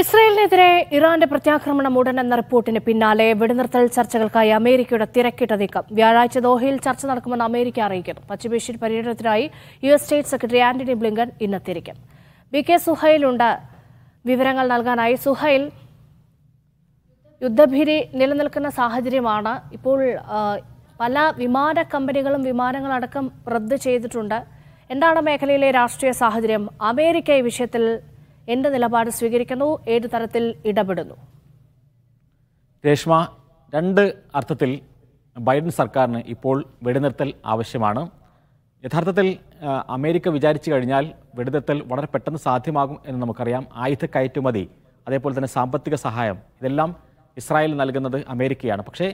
ഇസ്രയേലിനെതിരെ ഇറാന്റെ പ്രത്യാക്രമണം ഉടനെന്ന റിപ്പോർട്ടിന് പിന്നാലെ വെടിനിർത്തൽ ചർച്ചകൾക്കായി അമേരിക്കയുടെ തിരക്കിട്ട നീക്കം വ്യാഴാഴ്ച ദോഹയിൽ ചർച്ച നടക്കുമെന്ന് അമേരിക്ക അറിയിക്കുന്നു പശ്ചിമേഷ്യൻ പര്യടനത്തിനായി U S state secretary Antony Blinken ഇന്ന് തിരിക്കും ബി കെ സുഹൈലുണ്ട് വിവരങ്ങൾ നൽകാനായി സുഹൈൽ യുദ്ധഭീതി നിലനിൽക്കുന്ന സാഹചര്യമാണ് ഇപ്പോൾ പല വിമാന കമ്പനികളും വിമാനങ്ങളടക്കം റദ്ദ് ചെയ്തിട്ടുണ്ട് എന്താണ് മേഖലയിലെ രാഷ്ട്രീയ സാഹചര്യം അമേരിക്ക ഈ വിഷയത്തിൽ എന്ത് നിലപാട് സ്വീകരിക്കുന്നു ഏത് തരത്തിൽ ഇടപെടുന്നു രേഷ്മ രണ്ട് അർത്ഥത്തിൽ ബൈഡൻ സർക്കാരിന് ഇപ്പോൾ വെടിനിർത്തൽ ആവശ്യമാണ് യഥാർത്ഥത്തിൽ അമേരിക്ക വിചാരിച്ചു കഴിഞ്ഞാൽ വെടിനിർത്തൽ വളരെ പെട്ടെന്ന് സാധ്യമാകും എന്ന് നമുക്കറിയാം ആയുധ കയറ്റുമതി അതേപോലെ തന്നെ സാമ്പത്തിക സഹായം ഇതെല്ലാം ഇസ്രായേൽ നൽകുന്നത് അമേരിക്കയാണ് പക്ഷേ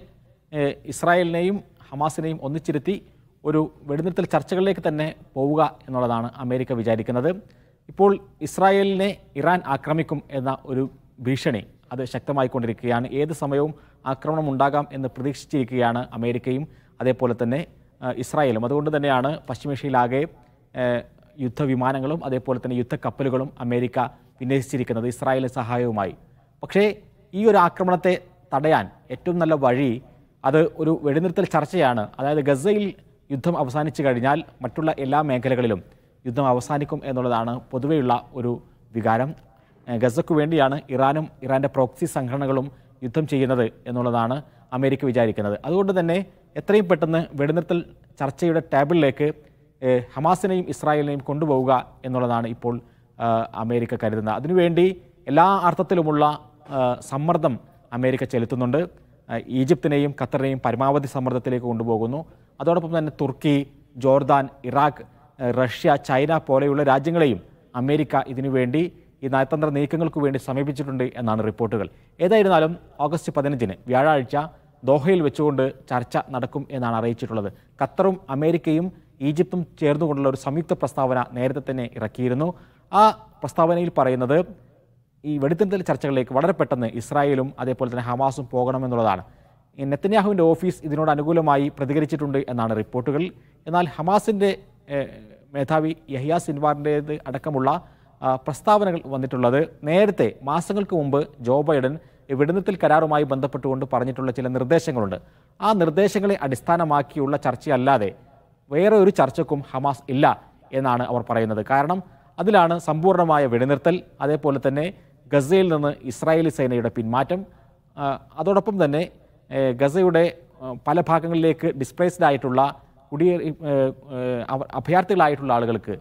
ഇസ്രായേലിനെയും ഹമാസിനെയും ഒന്നിച്ചിരുത്തി ഒരു വെടിനിർത്തൽ ചർച്ചകളിലേക്ക് തന്നെ പോവുക എന്നുള്ളതാണ് അമേരിക്ക വിചാരിക്കുന്നത് ഇപ്പോൾ ഇസ്രായേലിനെ ഇറാൻ ആക്രമിക്കും എന്ന ഒരു ഭീഷണി അത് ശക്തമായിക്കൊണ്ടിരിക്കുകയാണ് ഏത് സമയവും ആക്രമണം ഉണ്ടാകാം എന്ന് പ്രതീക്ഷിച്ചിരിക്കുകയാണ് അമേരിക്കയും അതേപോലെ തന്നെ ഇസ്രായേലും അതുകൊണ്ട് തന്നെയാണ് പശ്ചിമേഷ്യയിലാകെ യുദ്ധവിമാനങ്ങളും അതേപോലെ തന്നെ യുദ്ധക്കപ്പലുകളും അമേരിക്ക വിന്യസിച്ചിരിക്കുന്നത് ഇസ്രായേലിന് സഹായവുമായി പക്ഷേ ഈ ഒരു ആക്രമണത്തെ തടയാൻ ഏറ്റവും നല്ല വഴി അത് ഒരു വെടിനിർത്തൽ ചർച്ചയാണ് അതായത് ഗസയിൽ യുദ്ധം അവസാനിച്ചു കഴിഞ്ഞാൽ മറ്റുള്ള എല്ലാ മേഖലകളിലും യുദ്ധം അവസാനിക്കും എന്നുള്ളതാണ് പൊതുവെയുള്ള ഒരു വികാരം ഗസക്കു വേണ്ടിയാണ് ഇറാനും ഇറാൻ്റെ പ്രോക്സി സംഘടനകളും യുദ്ധം ചെയ്യുന്നത് എന്നുള്ളതാണ് അമേരിക്ക വിചാരിക്കുന്നത് അതുകൊണ്ട് തന്നെ എത്രയും പെട്ടെന്ന് വെടിനിർത്തൽ ചർച്ചയുടെ ടേബിളിലേക്ക് ഹമാസിനെയും ഇസ്രായേലിനെയും കൊണ്ടുപോവുക എന്നുള്ളതാണ് ഇപ്പോൾ അമേരിക്ക കരുതുന്നത് അതിനുവേണ്ടി എല്ലാ അർത്ഥത്തിലുമുള്ള സമ്മർദ്ദം അമേരിക്ക ചെലുത്തുന്നുണ്ട് ഈജിപ്തിനെയും ഖത്തറിനെയും പരമാവധി സമ്മർദ്ദത്തിലേക്ക് കൊണ്ടുപോകുന്നു അതോടൊപ്പം തന്നെ തുർക്കി ജോർദാൻ ഇറാഖ് റഷ്യ ചൈന പോലെയുള്ള രാജ്യങ്ങളെയും അമേരിക്ക ഇതിനുവേണ്ടി ഈ നയതന്ത്ര നീക്കങ്ങൾക്ക് വേണ്ടി സമീപിച്ചിട്ടുണ്ട് എന്നാണ് റിപ്പോർട്ടുകൾ ഏതായിരുന്നാലും ഓഗസ്റ്റ് പതിനഞ്ചിന് വ്യാഴാഴ്ച ദോഹയിൽ വെച്ചുകൊണ്ട് ചർച്ച നടക്കും എന്നാണ് അറിയിച്ചിട്ടുള്ളത് ഖത്തറും അമേരിക്കയും ഈജിപ്തും ചേർന്നുകൊണ്ടുള്ള ഒരു സംയുക്ത പ്രസ്താവന നേരത്തെ തന്നെ ഇറക്കിയിരുന്നു ആ പ്രസ്താവനയിൽ പറയുന്നത് ഈ വെടിത്തിരുത്തൽ ചർച്ചകളിലേക്ക് വളരെ പെട്ടെന്ന് ഇസ്രായേലും അതേപോലെ തന്നെ ഹമാസും പോകണമെന്നുള്ളതാണ് നെത്തന്യാഹുവിൻ്റെ ഓഫീസ് ഇതിനോട് അനുകൂലമായി പ്രതികരിച്ചിട്ടുണ്ട് എന്നാണ് റിപ്പോർട്ടുകൾ എന്നാൽ ഹമാസിൻ്റെ മേധാവി യഹിയ സിൽവാറിൻ്റേത് അടക്കമുള്ള പ്രസ്താവനകൾ വന്നിട്ടുള്ളത് നേരത്തെ മാസങ്ങൾക്ക് മുമ്പ് ജോ ബൈഡൻ വിടുന്നത്തിൽ കരാറുമായി ബന്ധപ്പെട്ടുകൊണ്ട് പറഞ്ഞിട്ടുള്ള ചില നിർദ്ദേശങ്ങളുണ്ട് ആ നിർദ്ദേശങ്ങളെ അടിസ്ഥാനമാക്കിയുള്ള ചർച്ചയല്ലാതെ വേറെ ഒരു ചർച്ചക്കും ഹമാസ് ഇല്ല എന്നാണ് അവർ പറയുന്നത് കാരണം അതിലാണ് സമ്പൂർണ്ണമായ വെടിനിർത്തൽ അതേപോലെ തന്നെ ഗസയിൽ നിന്ന് ഇസ്രായേലി സേനയുടെ പിന്മാറ്റം അതോടൊപ്പം തന്നെ ഗസയുടെ പല ഭാഗങ്ങളിലേക്ക് ഡിസ്പ്ലേസ്ഡ് ആയിട്ടുള്ള കുടിയേറി അഭയാർത്ഥികളായിട്ടുള്ള ആളുകൾക്ക്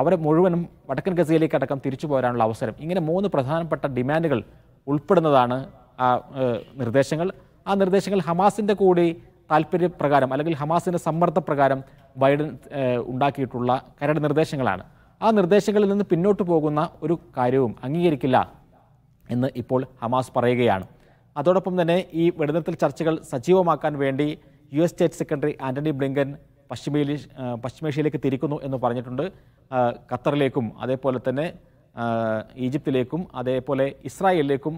അവരെ മുഴുവനും വടക്കൻ ഗസയിലേക്ക് അടക്കം തിരിച്ചു പോരാനുള്ള അവസരം ഇങ്ങനെ മൂന്ന് പ്രധാനപ്പെട്ട ഡിമാൻഡുകൾ ഉൾപ്പെടുന്നതാണ് ആ നിർദ്ദേശങ്ങൾ ആ നിർദ്ദേശങ്ങൾ ഹമാസിൻ്റെ കൂടി താല്പര്യപ്രകാരം അല്ലെങ്കിൽ ഹമാസിൻ്റെ സമ്മർദ്ദപ്രകാരം ബൈഡൻ ഉണ്ടാക്കിയിട്ടുള്ള കരട് നിർദ്ദേശങ്ങളാണ് ആ നിർദ്ദേശങ്ങളിൽ നിന്ന് പിന്നോട്ട് പോകുന്ന ഒരു കാര്യവും അംഗീകരിക്കില്ല എന്ന് ഇപ്പോൾ ഹമാസ് പറയുകയാണ് അതോടൊപ്പം തന്നെ ഈ വെടിനിർത്തൽ ചർച്ചകൾ സജീവമാക്കാൻ വേണ്ടി U S state secretary Antony Blinken പശ്ചിമേലി പശ്ചിമേഷ്യയിലേക്ക് തിരിക്കുന്നു എന്ന് പറഞ്ഞിട്ടുണ്ട് ഖത്തറിലേക്കും അതേപോലെ തന്നെ ഈജിപ്തിലേക്കും അതേപോലെ ഇസ്രായേലിലേക്കും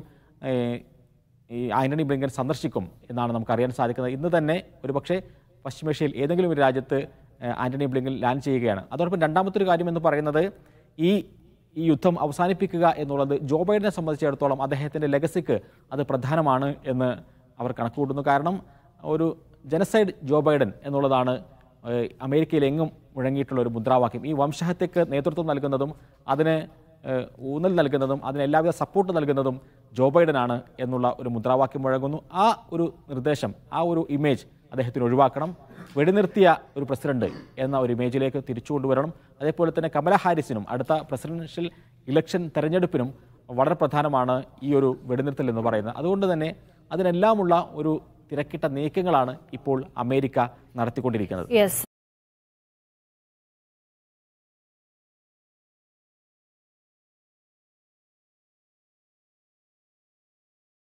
ഈ ആന്റണി ബ്ലിങ്കൻ സന്ദർശിക്കും എന്നാണ് നമുക്കറിയാൻ സാധിക്കുന്നത് ഇന്ന് തന്നെ ഒരുപക്ഷെ പശ്ചിമേഷ്യയിൽ ഏതെങ്കിലും ഒരു രാജ്യത്ത് ആന്റണി ബ്ലിങ്കൻ ലാൻഡ് ചെയ്യുകയാണ് അതോടൊപ്പം രണ്ടാമത്തെ ഒരു കാര്യം എന്ന് പറയുന്നത് ഈ ഈ യുദ്ധം അവസാനിപ്പിക്കുക എന്നുള്ളത് ജോ ബൈഡനെ സംബന്ധിച്ചിടത്തോളം അദ്ദേഹത്തിൻ്റെ ലെഗസിക്ക് അത് പ്രധാനമാണ് എന്ന് അവർ കണക്കുകൂട്ടുന്നു കാരണം ഒരു ജനസൈഡ് ജോ ബൈഡൻ എന്നുള്ളതാണ് അമേരിക്കയിലെങ്ങും മുഴങ്ങിയിട്ടുള്ള ഒരു മുദ്രാവാക്യം ഈ വംശഹത്യക്ക് നേതൃത്വം നൽകുന്നതും അതിന് ഊന്നൽ നൽകുന്നതും അതിന് എല്ലാവിധ സപ്പോർട്ട് നൽകുന്നതും ജോ ബൈഡനാണ് എന്നുള്ള ഒരു മുദ്രാവാക്യം മുഴങ്ങുന്നു ആ ഒരു നിർദ്ദേശം ആ ഒരു ഇമേജ് അദ്ദേഹത്തിന് ഒഴിവാക്കണം വെടിനിർത്തിയ ഒരു പ്രസിഡന്റ് എന്ന ഒരു ഇമേജിലേക്ക് തിരിച്ചു കൊണ്ടുവരണം അതേപോലെ തന്നെ കമല ഹാരിസിനും അടുത്ത പ്രസിഡൻഷ്യൽ ഇലക്ഷൻ തെരഞ്ഞെടുപ്പിനും വളരെ പ്രധാനമാണ് ഈ ഒരു വെടിനിർത്തൽ എന്ന് പറയുന്നത് അതുകൊണ്ട് തന്നെ അതിനെല്ലാമുള്ള ഒരു തിരക്കിട്ട നീക്കങ്ങളാണ് ഇപ്പോൾ അമേരിക്ക നടത്തിക്കൊണ്ടിരിക്കുന്നത്